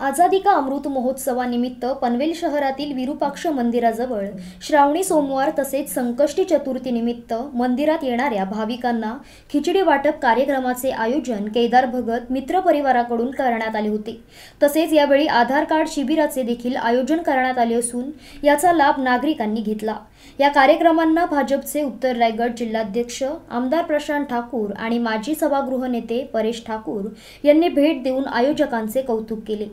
आझादी का अमृत महोत्सवानिमित्त पनवेल शहरातील विरुपाक्ष मंदिराजवळ श्रावणी सोमवार तसेच संकष्टी चतुर्थीनिमित्त मंदिरात येणाऱ्या भाविकांना खिचडी वाटप कार्यक्रमाचे आयोजन केदार भगत मित्रपरिवाराकडून करण्यात आले होते तसेच यावेळी आधार कार्ड शिबिराचे देखील आयोजन करण्यात आले असून याचा लाभ नागरिकांनी घेतला या कार्यक्रमांना भाजपचे उत्तर रायगड जिल्हाध्यक्ष आमदार प्रशांत ठाकूर आणि माजी सभागृह नेते परेश ठाकूर यांनी भेट देऊन आयोजकांचे कौतुक केले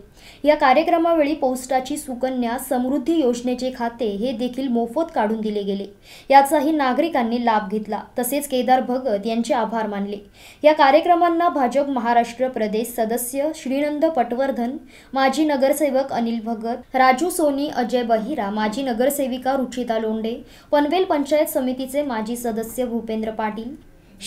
या कार्यक्रमावेळी पोस्टाची सुकन्या समृद्धी योजनेचे खाते हे देखील मोफत काढून दिले गेले याचाही नागरिकांनी लाभ घेतला तसेच केदार भगत यांचे आभार मानले या कार्यक्रमांना भाजप महाराष्ट्र प्रदेश सदस्य श्रीनंद पटवर्धन माजी नगरसेवक अनिल भगत राजू सोनी अजय बहिरा माजी नगरसेविका रुचिता लोंडे पनवेल पंचायत समितीचे माजी सदस्य भूपेंद्र पाटील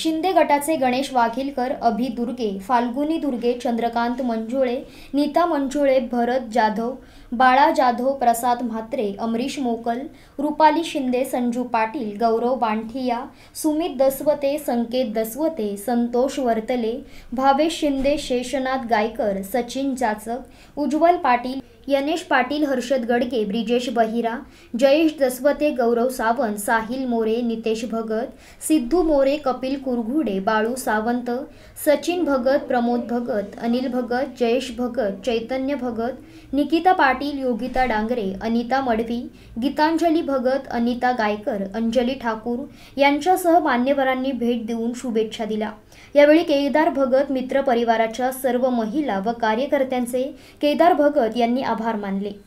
शिंदे गटाचे गणेश वाघिलकर अभि दुर्गे फाल्गुनी दुर्गे चंद्रकांत मंजुळे नीता मंजुळे भरत जाधव बाळा जाधव प्रसाद म्हात्रे अमरीश मोकल रुपाली शिंदे संजू पाटील गौरव बांठिया सुमित दसवते संकेत दसवते संतोष वर्तले भावेश शिंदे शेषनाथ गायकर सचिन जाचक उज्ज्वल पाटील यनेश पाटील हर्षद गडगे ब्रिजेश बहिरा जयेश दसवते गौरव सावंत साहिल मोरे नितेश भगत सिद्धू मोरे कपिल कुरघुडे बाळू सावंत सचिन भगत प्रमोद भगत अनिल भगत जयेश भगत चैतन्य भगत निकिता पाटील योगिता डांगरे अनिता मडवी गीतांजली भगत अनिता गायकर अंजली ठाकूर यांच्यासह मान्यवरांनी भेट देऊन शुभेच्छा दिल्या यावेळी केदार भगत मित्र परिवाराच्या सर्व महिला व कार्यकर्त्यांचे केदार भगत यांनी आभार मानले